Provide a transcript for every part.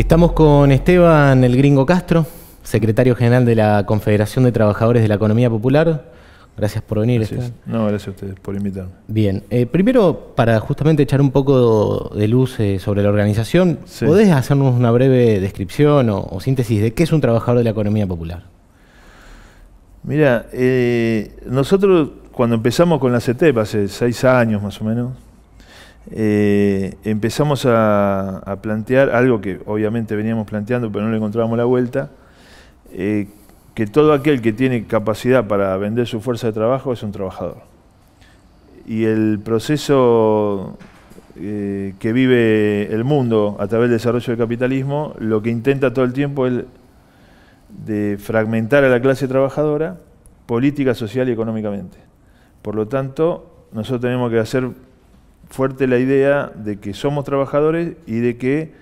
Estamos con Esteban El Gringo Castro, secretario general de la Confederación de Trabajadores de la Economía Popular. Gracias por venir. Esteban. No, gracias a ustedes por invitarme. Bien, eh, primero para justamente echar un poco de luz eh, sobre la organización, ¿podés hacernos una breve descripción o, síntesis de qué es un trabajador de la economía popular? Mira, eh, nosotros cuando empezamos con la CETEP hace seis años más o menos, eh, empezamos a, plantear algo que obviamente veníamos planteando, pero no le encontrábamos la vuelta, eh, que todo aquel que tiene capacidad para vender su fuerza de trabajo es un trabajador. Y el proceso eh, que vive el mundo a través del desarrollo del capitalismo, lo que intenta todo el tiempo es de fragmentar a la clase trabajadora política, social y económicamente. Por lo tanto, nosotros tenemos que hacer fuerte la idea de que somos trabajadores y de que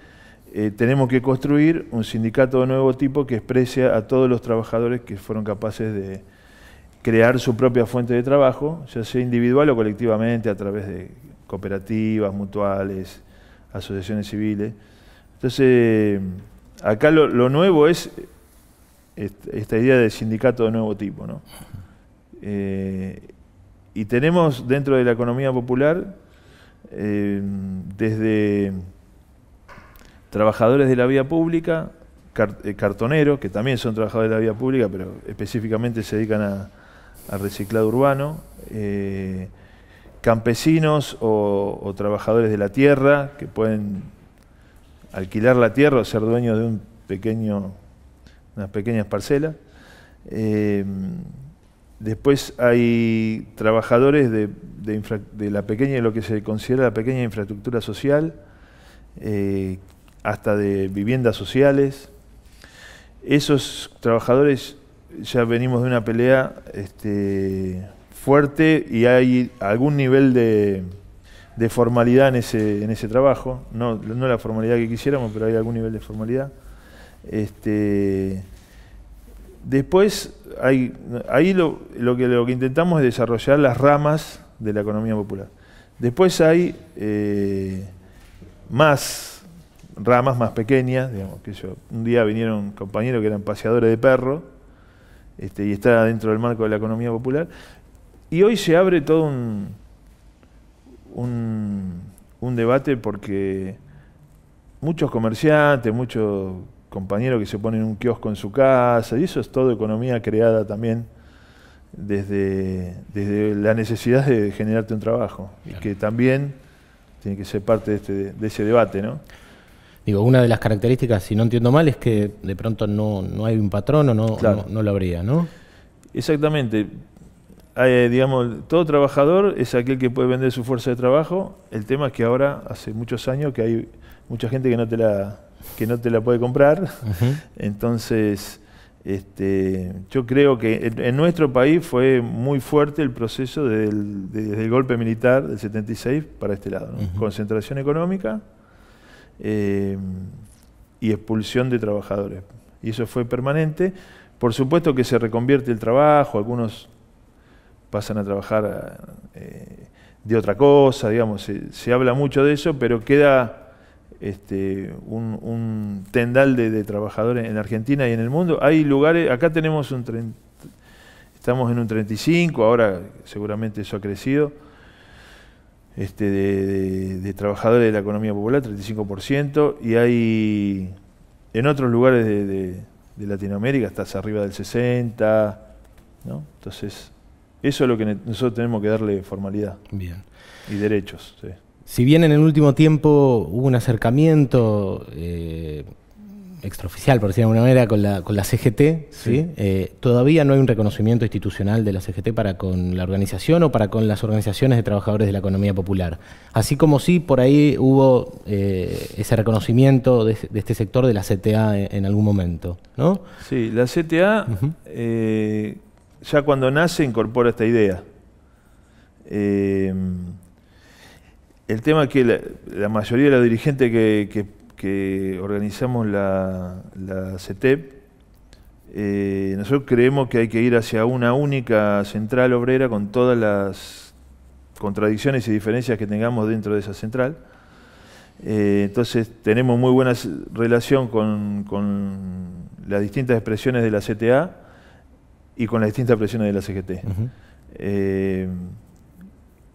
eh, tenemos que construir un sindicato de nuevo tipo que exprese a todos los trabajadores que fueron capaces de crear su propia fuente de trabajo, ya sea individual o colectivamente, a través de cooperativas, mutuales, asociaciones civiles. Entonces, acá lo, nuevo es esta idea de sindicato de nuevo tipo. ¿no? Eh, y tenemos dentro de la economía popular eh, desde trabajadores de la vía pública, eh, cartoneros, que también son trabajadores de la vía pública, pero específicamente se dedican a, reciclado urbano, eh, campesinos o, trabajadores de la tierra, que pueden alquilar la tierra o ser dueños de un pequeño, unas pequeñas parcelas. Después hay trabajadores de, de, la pequeña, lo que se considera la pequeña infraestructura social, eh, hasta de viviendas sociales. Esos trabajadores ya venimos de una pelea este, fuerte y hay algún nivel de, formalidad en ese, trabajo. No, no, la formalidad que quisiéramos, pero hay algún nivel de formalidad. Este, después hay, ahí lo, que, lo que intentamos es desarrollar las ramas de la economía popular. Después hay eh, más ramas más pequeñas, digamos, que yo, un día vinieron compañeros que eran paseadores de perro, este, y está dentro del marco de la economía popular, y hoy se abre todo un, un debate porque muchos comerciantes, muchos compañero que se pone en un kiosco en su casa, y eso es toda economía creada también desde, la necesidad de generarte un trabajo, y que también tiene que ser parte de, este, de ese debate, ¿no? Digo, una de las características, si no entiendo mal, es que de pronto no, hay un patrón o no, no, lo habría, ¿no? Exactamente. digamos, todo trabajador es aquel que puede vender su fuerza de trabajo. El tema es que ahora, hace muchos años, que hay mucha gente que no te la que no te la puede comprar. Entonces, este, yo creo que en, nuestro país fue muy fuerte el proceso del, desde el golpe militar del 76 para este lado. Concentración económica eh, y expulsión de trabajadores. Y eso fue permanente. Por supuesto que se reconvierte el trabajo, algunos pasan a trabajar eh, de otra cosa, digamos, se habla mucho de eso, pero queda este, un, tendal de, trabajadores en Argentina y en el mundo. Hay lugares, acá tenemos un estamos en un 35, ahora seguramente eso ha crecido, este, de, trabajadores de la economía popular, 35%, y hay en otros lugares de, Latinoamérica estás arriba del 60, ¿no? Entonces, eso es lo que nosotros tenemos que darle formalidad. Bien. Y derechos, si bien en el último tiempo hubo un acercamiento eh, extraoficial, por decirlo de alguna manera, con la, CGT, eh, todavía no hay un reconocimiento institucional de la CGT para con la organización o para con las organizaciones de trabajadores de la economía popular. Así como sí, por ahí hubo eh, ese reconocimiento de, este sector de la CTA en, algún momento, ¿no? Sí, la CTA ya cuando nace incorpora esta idea el tema que la, mayoría de los dirigentes que, organizamos la, la e eh, nosotros creemos que hay que ir hacia una única central obrera con todas las contradicciones y diferencias que tengamos dentro de esa central. Eh, entonces tenemos muy buena relación con, las distintas expresiones de la CTA y con las distintas expresiones de la CGT.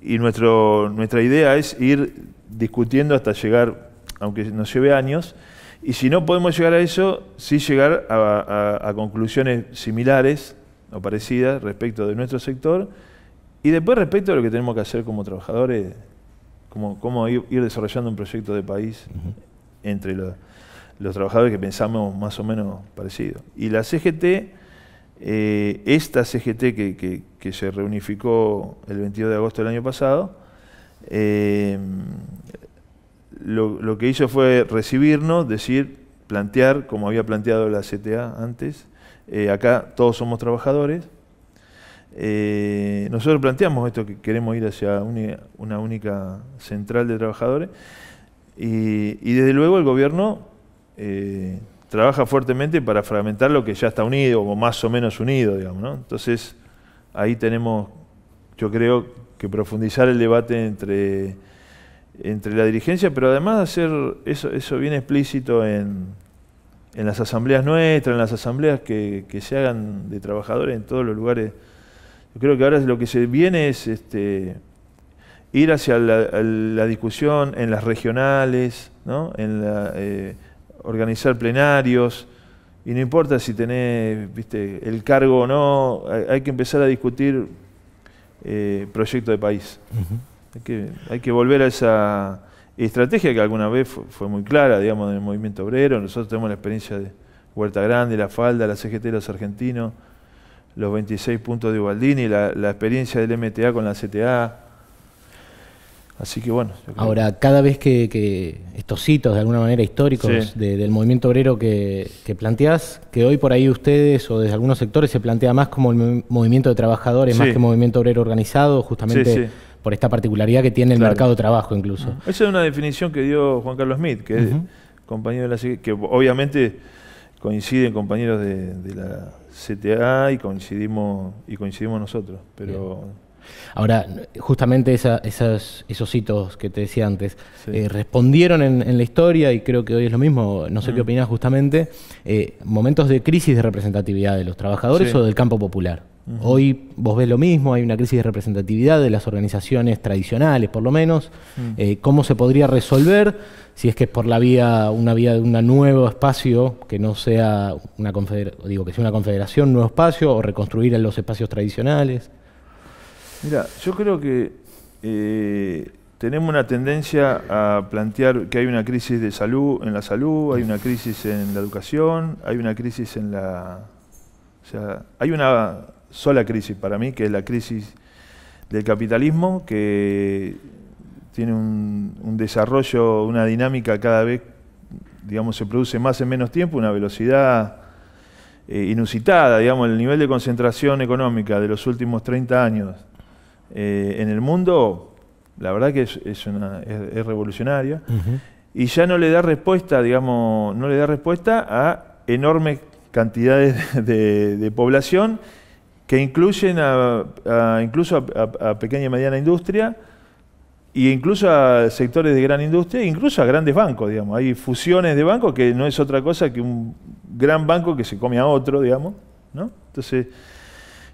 Y nuestro, nuestra idea es ir discutiendo hasta llegar, aunque nos lleve años, y si no podemos llegar a eso, sí llegar a, conclusiones similares o parecidas respecto de nuestro sector y después respecto a lo que tenemos que hacer como trabajadores, como, cómo ir, desarrollando un proyecto de país entre los, los trabajadores que pensamos más o menos parecido. Y la CGT eh, esta CGT que, se reunificó el 22 de agosto del año pasado, eh, lo, que hizo fue recibirnos, decir, plantear, como había planteado la CTA antes, eh, acá todos somos trabajadores. nosotros planteamos esto que queremos ir hacia una, única central de trabajadores y, desde luego el gobierno trabaja fuertemente para fragmentar lo que ya está unido o más o menos unido, digamos. ¿no? Entonces, ahí tenemos, yo creo, que profundizar el debate entre, entre la dirigencia, pero además hacer eso, eso bien explícito en, las asambleas nuestras, en las asambleas que, se hagan de trabajadores en todos los lugares. Yo creo que ahora lo que se viene es este, ir hacia la, discusión en las regionales, ¿no? en la, eh, organizar plenarios, y no importa si tenés viste, el cargo o no, hay, que empezar a discutir eh, proyecto de país. hay, que, volver a esa estrategia que alguna vez fue, muy clara, digamos, del movimiento obrero. Nosotros tenemos la experiencia de Huerta Grande, La Falda, la CGT los argentinos, los 26 puntos de Ubaldini, la experiencia del MTA con la CTA, Así que bueno. Ahora, cada vez que, estos hitos de alguna manera históricos de, del movimiento obrero que, planteas, planteás, que hoy por ahí ustedes o desde algunos sectores se plantea más como el movimiento de trabajadores, más que movimiento obrero organizado, justamente por esta particularidad que tiene el mercado de trabajo incluso. Esa es una definición que dio Juan Carlos Smith, que es compañero de la que obviamente coinciden compañeros de, la CTA y coincidimos, y coincidimos nosotros, pero... Ahora, justamente esas, esos hitos que te decía antes, eh, respondieron en, la historia, y creo que hoy es lo mismo, no sé qué opinas justamente, eh, momentos de crisis de representatividad de los trabajadores o del campo popular. Hoy vos ves lo mismo, hay una crisis de representatividad de las organizaciones tradicionales, por lo menos. Mm. Eh, ¿Cómo se podría resolver si es que es por la vía, una vía de un nuevo espacio que no sea una confederación, digo que sea una confederación, nuevo espacio o reconstruir en los espacios tradicionales? Mira, yo creo que eh, tenemos una tendencia a plantear que hay una crisis de salud en la salud, hay una crisis en la educación, hay una crisis en la... O sea, hay una sola crisis para mí, que es la crisis del capitalismo, que tiene un, desarrollo, una dinámica cada vez, digamos, se produce más en menos tiempo, una velocidad eh, inusitada, digamos, el nivel de concentración económica de los últimos 30 años eh, en el mundo, la verdad que es, es, revolucionario, y ya no le da respuesta, digamos, no le da respuesta a enormes cantidades de, población que incluyen a, incluso a, pequeña y mediana industria, e incluso a sectores de gran industria, incluso a grandes bancos, digamos. Hay fusiones de bancos que no es otra cosa que un gran banco que se come a otro, digamos, ¿no? Entonces,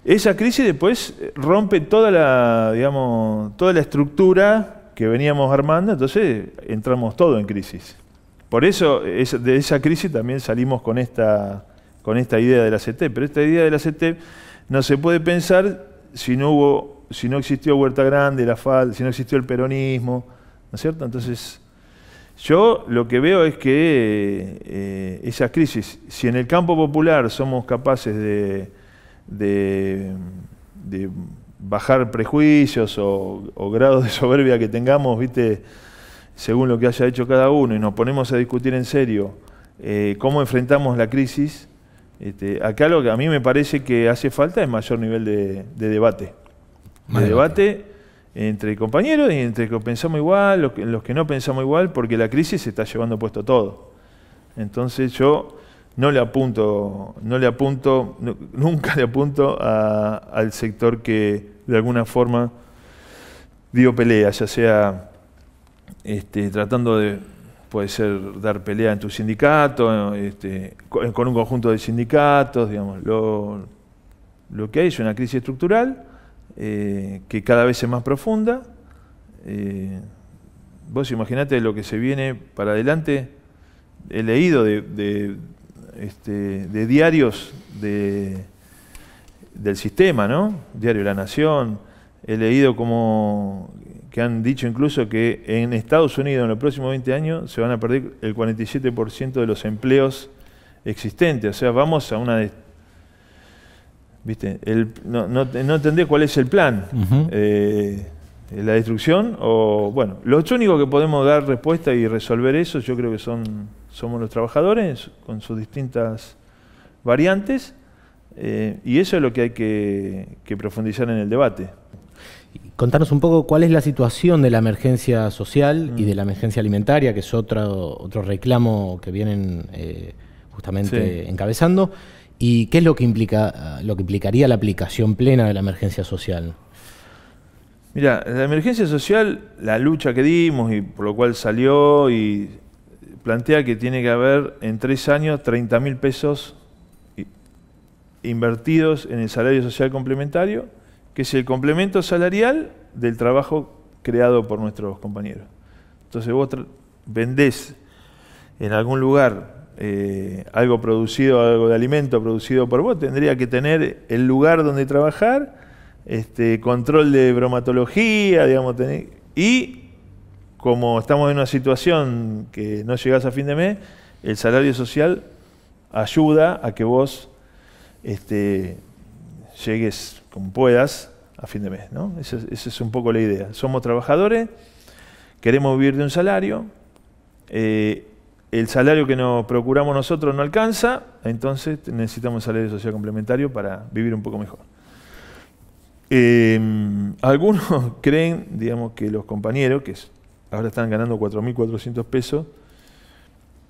esa crisis después rompe toda la, digamos, toda la estructura que veníamos armando, entonces entramos todo en crisis. Por eso de esa crisis también salimos con esta, con esta idea de la CT, e pero esta idea de la CT e no se puede pensar si no hubo, si no existió Huerta Grande, la FAL, si no existió el peronismo, ¿no es cierto? Entonces, yo lo que veo es que eh, esa crisis, si en el campo popular somos capaces de de, bajar prejuicios o, grados de soberbia que tengamos, ¿viste? según lo que haya hecho cada uno, y nos ponemos a discutir en serio eh, cómo enfrentamos la crisis, este, acá lo que a mí me parece que hace falta es mayor nivel de, debate. de debate entre compañeros y entre los que pensamos igual, los que, los que no pensamos igual, porque la crisis se está llevando puesto todo. Entonces yo no le apunto, no le apunto, nunca le apunto al sector que de alguna forma dio pelea, ya sea este, tratando de, puede ser dar pelea en tu sindicato, este, eh, con, un conjunto de sindicatos, digamos, lo, que hay es una crisis estructural eh, que cada vez es más profunda. Eh, vos imaginate lo que se viene para adelante. He leído de este, de diarios de, del sistema, ¿no? Diario la Nación. He leído como que han dicho incluso que en Estados Unidos en los próximos 20 años se van a perder el 47% de los empleos existentes. O sea, vamos a una... ¿Viste? no, no, no, entendés cuál es el plan la destrucción o, bueno, los únicos que podemos dar respuesta y resolver eso, yo creo que son, somos los trabajadores con sus distintas variantes eh, y eso es lo que hay que, profundizar en el debate. Contanos un poco cuál es la situación de la emergencia social y mm. de la emergencia alimentaria, que es otro, otro reclamo que vienen eh, justamente encabezando, y qué es lo que, implica, lo que implicaría la aplicación plena de la emergencia social. Mira, la emergencia social, la lucha que dimos y por lo cual salió y plantea que tiene que haber en tres años 30 mil pesos invertidos en el salario social complementario, que es el complemento salarial del trabajo creado por nuestros compañeros. Entonces vos vendés en algún lugar eh, algo producido, algo de alimento producido por vos, tendría que tener el lugar donde trabajar, este, control de bromatología, digamos, y como estamos en una situación que no llegás a fin de mes, el salario social ayuda a que vos este, llegues como puedas a fin de mes. Esa, es un poco la idea. Somos trabajadores, queremos vivir de un salario, eh, el salario que nos procuramos nosotros no alcanza, entonces necesitamos un salario social complementario para vivir un poco mejor. Em, algunos creen, digamos, que los compañeros, que ahora están ganando 4.400 pesos,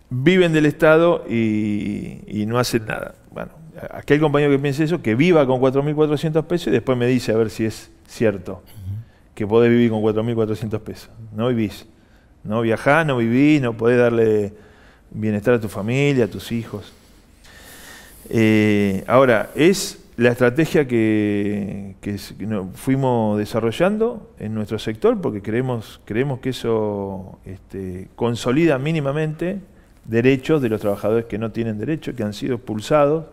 viven del Estado y, no hacen nada. Bueno, aquel compañero que piense eso, que viva con 4.400 pesos y después me dice a ver si es cierto que podés vivir con 4.400 pesos. No vivís. No viajás, no vivís, no podés darle bienestar a tu familia, a tus hijos. Eh, ahora, es la estrategia que, fuimos desarrollando en nuestro sector, porque creemos, creemos que eso este, consolida mínimamente derechos de los trabajadores que no tienen derecho, que han sido expulsados,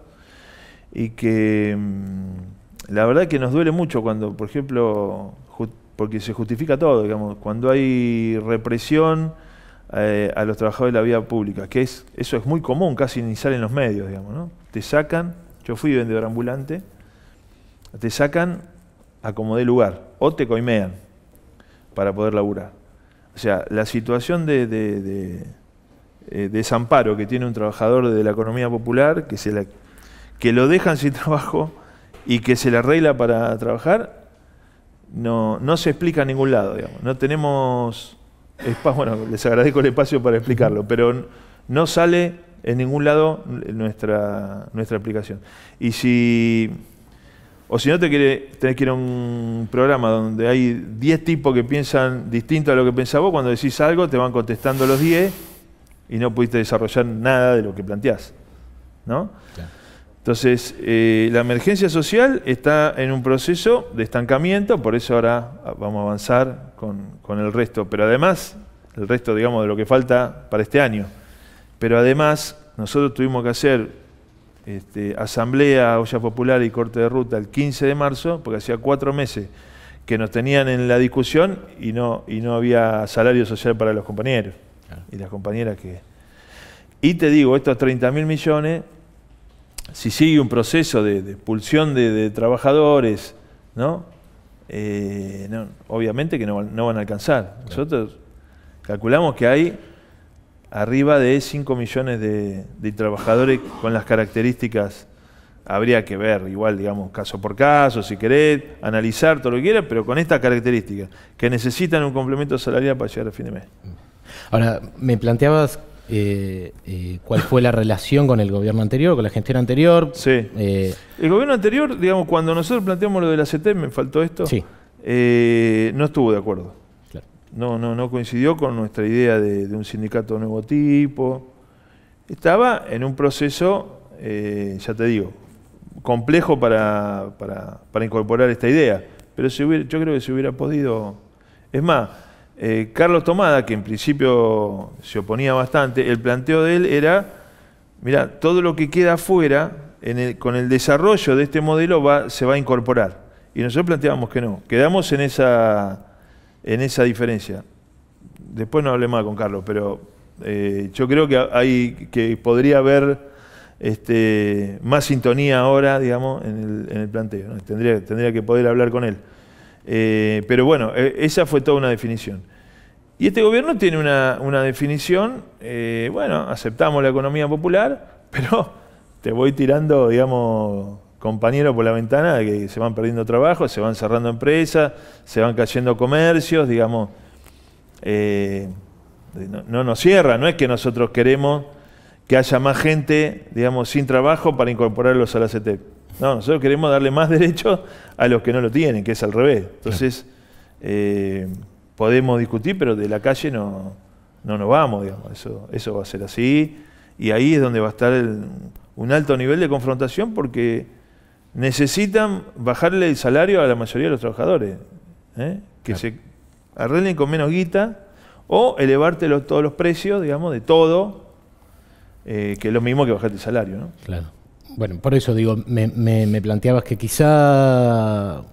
y que mm, la verdad que nos duele mucho cuando, por ejemplo, porque se justifica todo, digamos, cuando hay represión eh, a los trabajadores de la vida pública, que es, eso es muy común, casi ni sale en los medios, digamos, ¿no? Te sacan yo fui vendedor ambulante. Te sacan a como de lugar o te coimean para poder laburar. O sea, la situación de, eh, desamparo que tiene un trabajador de la economía popular, que, se que lo dejan sin trabajo y que se le arregla para trabajar, no, se explica a ningún lado. No tenemos, espacio, bueno, les agradezco el espacio para explicarlo, pero no sale en ningún lado nuestra, nuestra aplicación. Y si. O si no te quiere, tenés que ir a un programa donde hay 10 tipos que piensan distinto a lo que pensás vos, cuando decís algo te van contestando los 10 y no pudiste desarrollar nada de lo que planteás. ¿no? Entonces, eh, la emergencia social está en un proceso de estancamiento, por eso ahora vamos a avanzar con, con el resto, pero además el resto, digamos, de lo que falta para este año. Pero además, nosotros tuvimos que hacer este, asamblea, olla popular y corte de ruta el 15 de marzo, porque hacía cuatro meses que nos tenían en la discusión y no, y no había salario social para los compañeros y las compañeras que... Y te digo, estos 30 mil millones, si sigue un proceso de, expulsión de, trabajadores, eh, obviamente que no, van a alcanzar. Nosotros calculamos que hay arriba de 5 millones de, trabajadores con las características, habría que ver, igual, digamos, caso por caso, si querés, analizar todo lo que quieras, pero con estas características, que necesitan un complemento salarial para llegar al fin de mes. Ahora, me planteabas eh, eh, cuál fue la relación con el gobierno anterior, con la gestión anterior. Sí. Eh, el gobierno anterior, digamos, cuando nosotros planteamos lo de la CT, e me faltó esto, sí. no estuvo de acuerdo no, no, coincidió con nuestra idea de, un sindicato de nuevo tipo. Estaba en un proceso, eh, ya te digo, complejo para, incorporar esta idea, pero yo creo que se hubiera podido... Es más, eh, Carlos Tomada, que en principio se oponía bastante, el planteo de él era, mira, todo lo que queda afuera, con el desarrollo de este modelo se va a incorporar. Y nosotros planteábamos que no, quedamos en esa en esa diferencia. Después no hablé más con Carlos, pero eh, yo creo que hay que podría haber este, más sintonía ahora, digamos, en el, planteo. Tendría, que poder hablar con él. Eh, pero bueno, e, esa fue toda una definición. Y este gobierno tiene una, definición, eh, bueno, aceptamos la economía popular, pero te voy tirando, digamos, compañeros por la ventana que se van perdiendo trabajo, se van cerrando empresas, se van cayendo comercios, digamos, eh, no, nos cierra, no es que nosotros queremos que haya más gente, digamos, sin trabajo para incorporarlos a la CT. E no, nosotros queremos darle más derechos a los que no lo tienen, que es al revés. Entonces, eh, podemos discutir, pero de la calle no, nos vamos, digamos, eso, eso va a ser así. Y ahí es donde va a estar un alto nivel de confrontación porque necesitan bajarle el salario a la mayoría de los trabajadores. ¿eh? Que se arreglen con menos guita o elevarte los, todos los precios, digamos, de todo, eh, que es lo mismo que bajarte el salario. Claro. Bueno, por eso digo, me, me, planteabas que quizá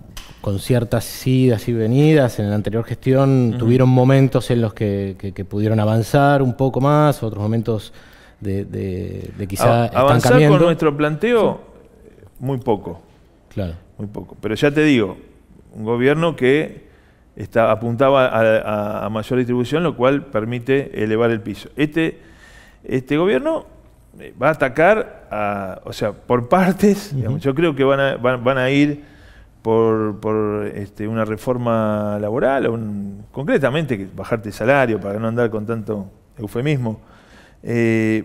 con ciertas idas y venidas en la anterior gestión tuvieron momentos en los que, pudieron avanzar un poco más, otros momentos de, de, de quizá Avanzar con nuestro planteo muy poco. Claro. Muy poco. Pero ya te digo, un gobierno que está, apuntaba a, mayor distribución, lo cual permite elevar el piso. Este, este gobierno eh, va a atacar, a, o sea, por partes, yo creo que van a, ir por, este, una reforma laboral, concretamente bajarte el salario para no andar con tanto eufemismo. Eh,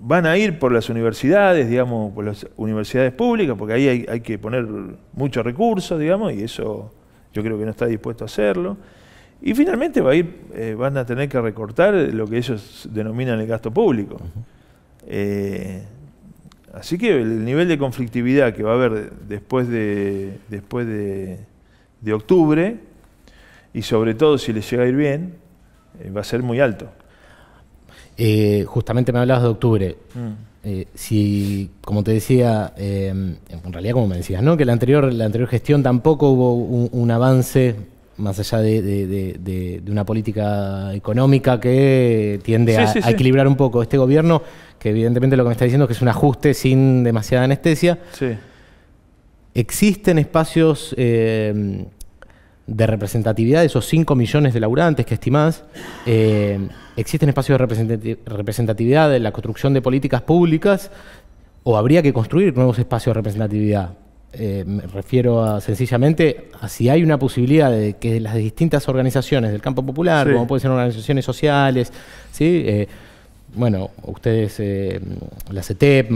van a ir por las universidades, digamos, por las universidades públicas, porque ahí hay, que poner muchos recursos, digamos, y eso yo creo que no está dispuesto a hacerlo. Y finalmente va a ir, eh, van a tener que recortar lo que ellos denominan el gasto público. Eh, así que el nivel de conflictividad que va a haber después de, después de, octubre, y sobre todo si les llega a ir bien, eh, va a ser muy alto. Eh, justamente me hablabas de octubre. Mm. Eh, si, como te decía, em, en realidad como me decías, ¿no? Que la anterior, la anterior gestión tampoco hubo un, avance más allá de, de, una política económica que tiende a, equilibrar un poco este gobierno, que evidentemente lo que me está diciendo es que es un ajuste sin demasiada anestesia. ¿Existen espacios em, de representatividad de esos 5 millones de laburantes que estimás? Em, ¿Existen espacios de representatividad en la construcción de políticas públicas o habría que construir nuevos espacios de representatividad? Eh, me refiero a, sencillamente a si hay una posibilidad de que las distintas organizaciones del campo popular, como pueden ser organizaciones sociales, ¿sí? Eh, bueno, ustedes, eh, la CETEP,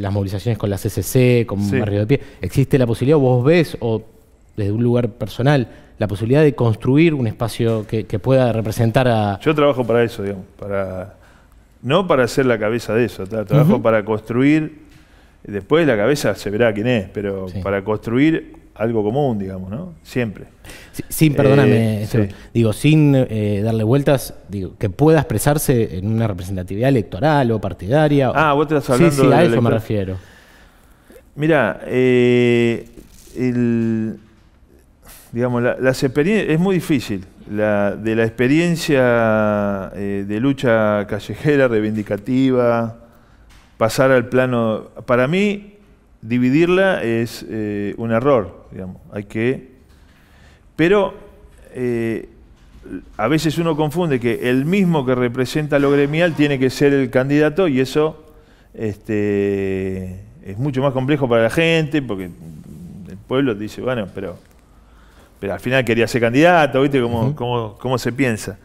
las movilizaciones con la CCC, con Barrio de Pie, ¿existe la posibilidad, vos ves, o desde un lugar personal, la posibilidad de construir un espacio que, pueda representar a... Yo trabajo para eso, digamos, para, no para ser la cabeza de eso, trabajo para construir, después la cabeza se verá quién es, pero para construir algo común, digamos, ¿no? Siempre. Sin, perdóname, eh, digo, sin eh, darle vueltas, digo, que pueda expresarse en una representatividad electoral o partidaria. Ah, o... vos estás hablando sí, sí, a eso me refiero. Mira, eh, el digamos, es muy difícil. La, de la experiencia eh, de lucha callejera, reivindicativa, pasar al plano. Para mí, dividirla es eh, un error, digamos. Hay que. Pero eh, a veces uno confunde que el mismo que representa lo gremial tiene que ser el candidato y eso este, es mucho más complejo para la gente, porque el pueblo dice, bueno, pero pero al final quería ser candidato, ¿viste cómo, se piensa?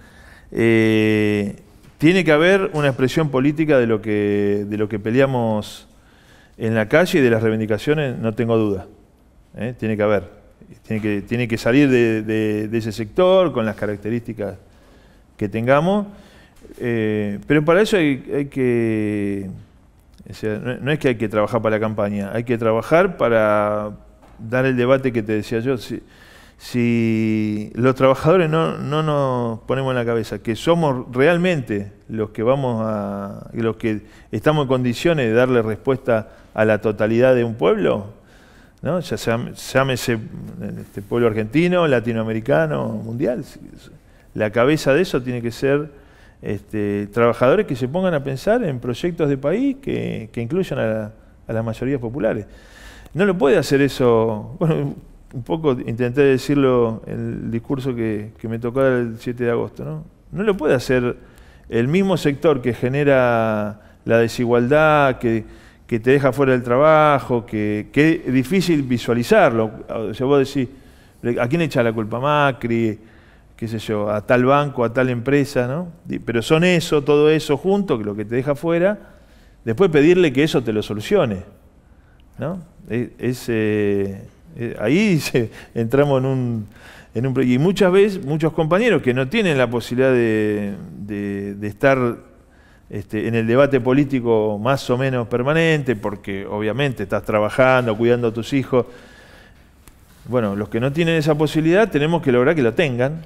Eh, tiene que haber una expresión política de lo que, de lo que peleamos en la calle y de las reivindicaciones, no tengo duda. ¿eh? Tiene que haber. Tiene que, tiene que salir de, ese sector con las características que tengamos. Eh, pero para eso hay, que. no, es que hay que trabajar para la campaña, hay que trabajar para dar el debate que te decía yo si los trabajadores no, nos ponemos en la cabeza que somos realmente los que vamos a los que estamos en condiciones de darle respuesta a la totalidad de un pueblo, ¿no? ya sea, este pueblo argentino, latinoamericano, mundial, la cabeza de eso tiene que ser este, trabajadores que se pongan a pensar en proyectos de país que, incluyan a, la, las mayorías populares. No lo puede hacer eso, un poco intenté decirlo en el discurso que, me tocó el 7 de agosto, ¿no? No lo puede hacer el mismo sector que genera la desigualdad, que, te deja fuera del trabajo, que, es difícil visualizarlo. O sea, vos decís, ¿a quién echa la culpa Macri? ¿Qué sé yo? A tal banco, a tal empresa, ¿no? Pero son eso, todo eso junto, que lo que te deja fuera, después pedirle que eso te lo solucione, ¿no? E, es, eh, ahí entramos en un, Y muchas veces, muchos compañeros que no tienen la posibilidad de, estar este, en el debate político más o menos permanente, porque obviamente estás trabajando, cuidando a tus hijos. Bueno, los que no tienen esa posibilidad tenemos que lograr que lo tengan,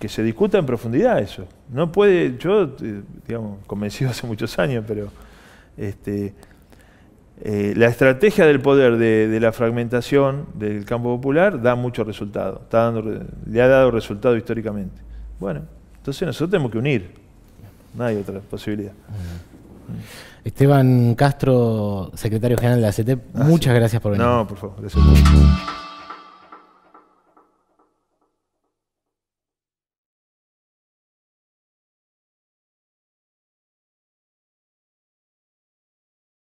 que se discuta en profundidad eso. No puede, yo, eh, digamos, convencido hace muchos años, pero este, eh, la estrategia del poder de, la fragmentación del campo popular da mucho resultado, está dando, le ha dado resultado históricamente. Bueno, entonces nosotros tenemos que unir, no hay otra posibilidad. Esteban Castro, secretario general de la ct ah, muchas gracias por venir. No, por favor, gracias.